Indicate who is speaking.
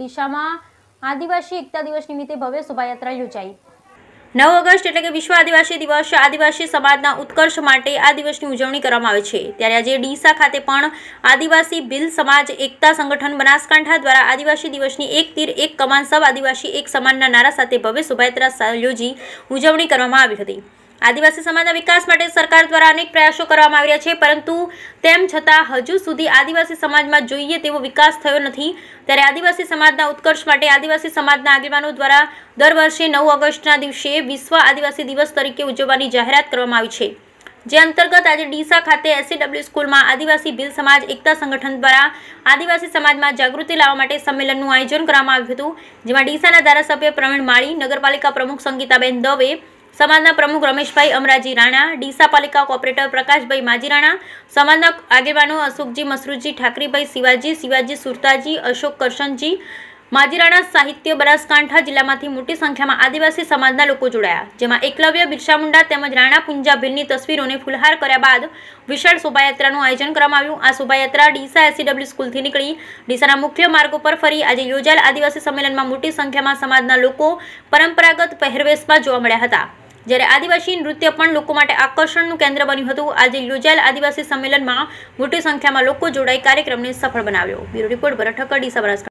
Speaker 1: ડીશામાં આદિવાસી એકતા દિવસ નિમિત્તે ભવ્ય શોભાયાત્રા યોજાઈ નવ ઓગસ્ટ એટલે કે વિશ્વ આદિવાસી દિવસ આદિવાસી સમાજના ઉત્કર્ષ માટે આ દિવસની ઉજવણી કરવામાં આવે છે ત્યારે આજે ડીસા ખાતે પણ આદિવાસી બિલ સમાજ એકતા સંગઠન બનાસકાંઠા દ્વારા આદિવાસી દિવસની એક તીર એક કમાન સબ આદિવાસી એક સમાનના નારા સાથે ભવ્ય શોભાયાત્રા યોજી ઉજવણી કરવામાં આવી હતી આદિવાસી સમાજના વિકાસ માટે સરકાર દ્વારા અનેક પ્રયાસો કરવામાં આવ્યા છે પરંતુ તેમ છતાં હજુ સુધી આદિવાસી સમાજમાં જોઈએ તેવો વિકાસ થયો નથી ત્યારે આદિવાસી સમાજના ઉત્કર્ષ માટે આદિવાસી સમાજના આગેવાનો દ્વારા દર વર્ષે નવ ઓગસ્ટના દિવસે વિશ્વ આદિવાસી દિવસ તરીકે ઉજવવાની જાહેરાત કરવામાં આવી છે જે અંતર્ગત આજે ડીસા ખાતે એસસીડબલ્યુ સ્કૂલમાં આદિવાસી ભીલ સમાજ એકતા સંગઠન દ્વારા આદિવાસી સમાજમાં જાગૃતિ લાવવા માટે સંમેલનનું આયોજન કરવામાં આવ્યું હતું જેમાં ડીસાના ધારાસભ્ય પ્રવીણ માળી નગરપાલિકા પ્રમુખ સંગીતાબેન દવે સમાજના પ્રમુખ રમેશભાઈ અમરાજી રાણા ડીસા પાલિકા કોર્પોરેટર પ્રકાશભાઈ માજી રાણા સમાજના આગેવાનો અશોકજી મસરૂજી ઠાકરીભાઈ શિવાજી શિવાજી સુરતાજી અશોક કરશનજી માજીરાણા સાહિત્ય બરાસકાંઠા જિલ્લામાંથી મોટી સંખ્યામાં આદિવાસી સમાજના લોકો જોડાયા જેમાં એકલવ્ય બિરસા મુંડા તેમજ રાણા પુંજા ભીલની તસવીરોને ફુલહાર કર્યા બાદ વિશાળ શોભાયાત્રાનું આયોજન કરવામાં આવ્યું આ શોભાયાત્રા ડીસા એસસીડબલ્યુ સ્કૂલથી નીકળી ડીસાના મુખ્ય માર્ગો પર ફરી આજે યોજાયેલ આદિવાસી સંમેલનમાં મોટી સંખ્યામાં સમાજના લોકો પરંપરાગત પહેરવેશમાં જોવા મળ્યા હતા જ્યારે આદિવાસી નૃત્ય પણ લોકો માટે આકર્ષણનું કેન્દ્ર બન્યું હતું આજે યોજાયેલ આદિવાસી સંમેલનમાં મોટી સંખ્યામાં લોકો જોડાઈ કાર્યક્રમને સફળ બનાવ્યો બ્યુરો રિપોર્ટ ભરત ઠક્કર